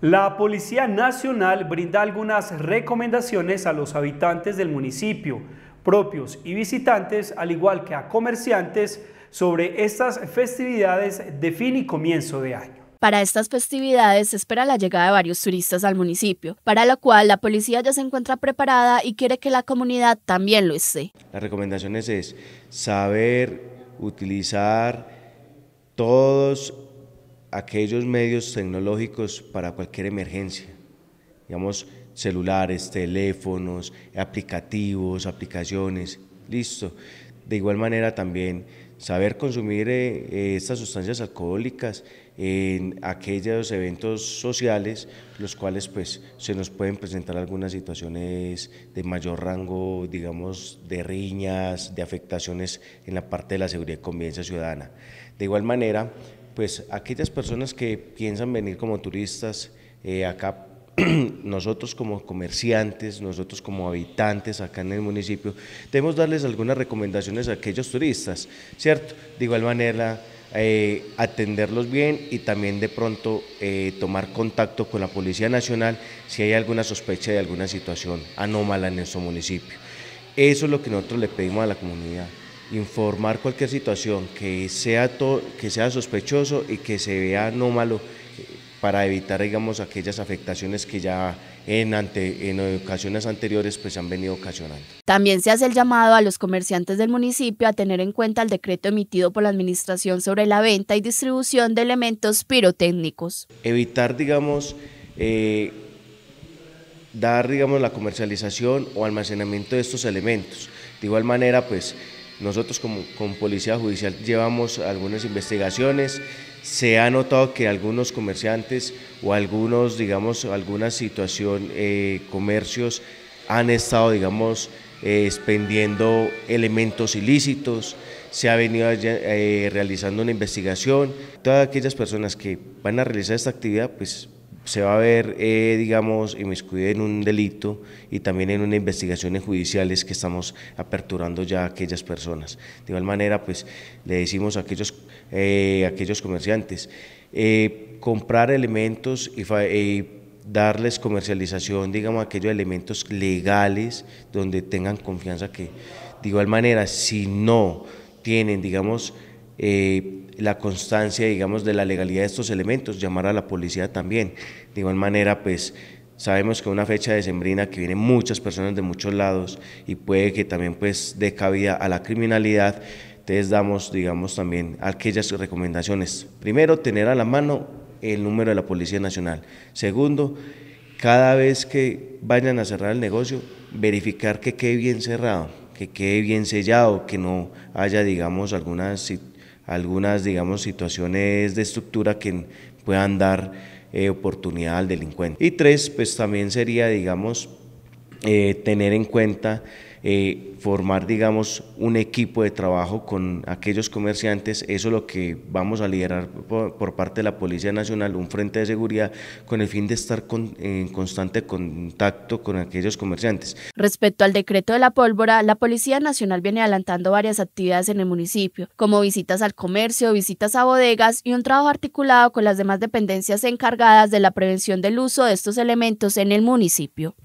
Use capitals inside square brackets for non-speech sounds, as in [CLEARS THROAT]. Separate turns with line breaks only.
La Policía Nacional brinda algunas recomendaciones a los habitantes del municipio, propios y visitantes, al igual que a comerciantes, sobre estas festividades de fin y comienzo de año. Para estas festividades se espera la llegada de varios turistas al municipio, para lo cual la policía ya se encuentra preparada y quiere que la comunidad también lo esté.
Las recomendaciones es saber utilizar todos aquellos medios tecnológicos para cualquier emergencia, digamos, celulares, teléfonos, aplicativos, aplicaciones, listo. De igual manera también saber consumir eh, eh, estas sustancias alcohólicas en aquellos eventos sociales, los cuales pues se nos pueden presentar algunas situaciones de mayor rango, digamos, de riñas, de afectaciones en la parte de la seguridad y convivencia ciudadana. De igual manera, pues aquellas personas que piensan venir como turistas eh, acá, [CLEARS THROAT] nosotros como comerciantes, nosotros como habitantes acá en el municipio, debemos darles algunas recomendaciones a aquellos turistas, ¿cierto? De igual manera, eh, atenderlos bien y también de pronto eh, tomar contacto con la Policía Nacional si hay alguna sospecha de alguna situación anómala en nuestro municipio. Eso es lo que nosotros le pedimos a la comunidad informar cualquier situación que sea, que sea sospechoso y que se vea anómalo para evitar, digamos, aquellas afectaciones que ya en, en ocasiones anteriores pues han venido ocasionando.
También se hace el llamado a los comerciantes del municipio a tener en cuenta el decreto emitido por la administración sobre la venta y distribución de elementos pirotécnicos.
Evitar, digamos, eh, dar, digamos, la comercialización o almacenamiento de estos elementos. De igual manera, pues, nosotros como con Policía Judicial llevamos algunas investigaciones, se ha notado que algunos comerciantes o algunos, digamos, alguna situación, eh, comercios han estado, digamos, eh, expendiendo elementos ilícitos, se ha venido eh, realizando una investigación. Todas aquellas personas que van a realizar esta actividad, pues se va a ver, eh, digamos, inmiscuida en un delito y también en unas investigaciones judiciales que estamos aperturando ya a aquellas personas. De igual manera, pues le decimos a aquellos, eh, aquellos comerciantes, eh, comprar elementos y, eh, darles comercialización, digamos, aquellos elementos legales donde tengan confianza que, de igual manera, si no tienen, digamos, la constancia, digamos, de la legalidad de estos elementos, llamar a la policía también. De igual manera, pues sabemos que una fecha de sembrina que vienen muchas personas de muchos lados y puede que también pues dé cabida a la criminalidad, entonces damos, digamos, también aquellas recomendaciones. Primero, tener a la mano el número de la Policía Nacional. Segundo, cada vez que vayan a cerrar el negocio, verificar que quede bien cerrado, que quede bien sellado, que no haya, digamos, alguna... situación algunas, digamos, situaciones de estructura que puedan dar eh, oportunidad al delincuente. Y tres, pues también sería, digamos, eh, tener en cuenta eh, formar, digamos, un equipo de trabajo con aquellos comerciantes. Eso es lo que vamos a liderar por, parte de la Policía Nacional, un frente de seguridad, con el fin de estar en constante contacto con aquellos comerciantes.
Respecto al decreto de la pólvora, la Policía Nacional viene adelantando varias actividades en el municipio, como visitas al comercio, visitas a bodegas y un trabajo articulado con las demás dependencias encargadas de la prevención del uso de estos elementos en el municipio.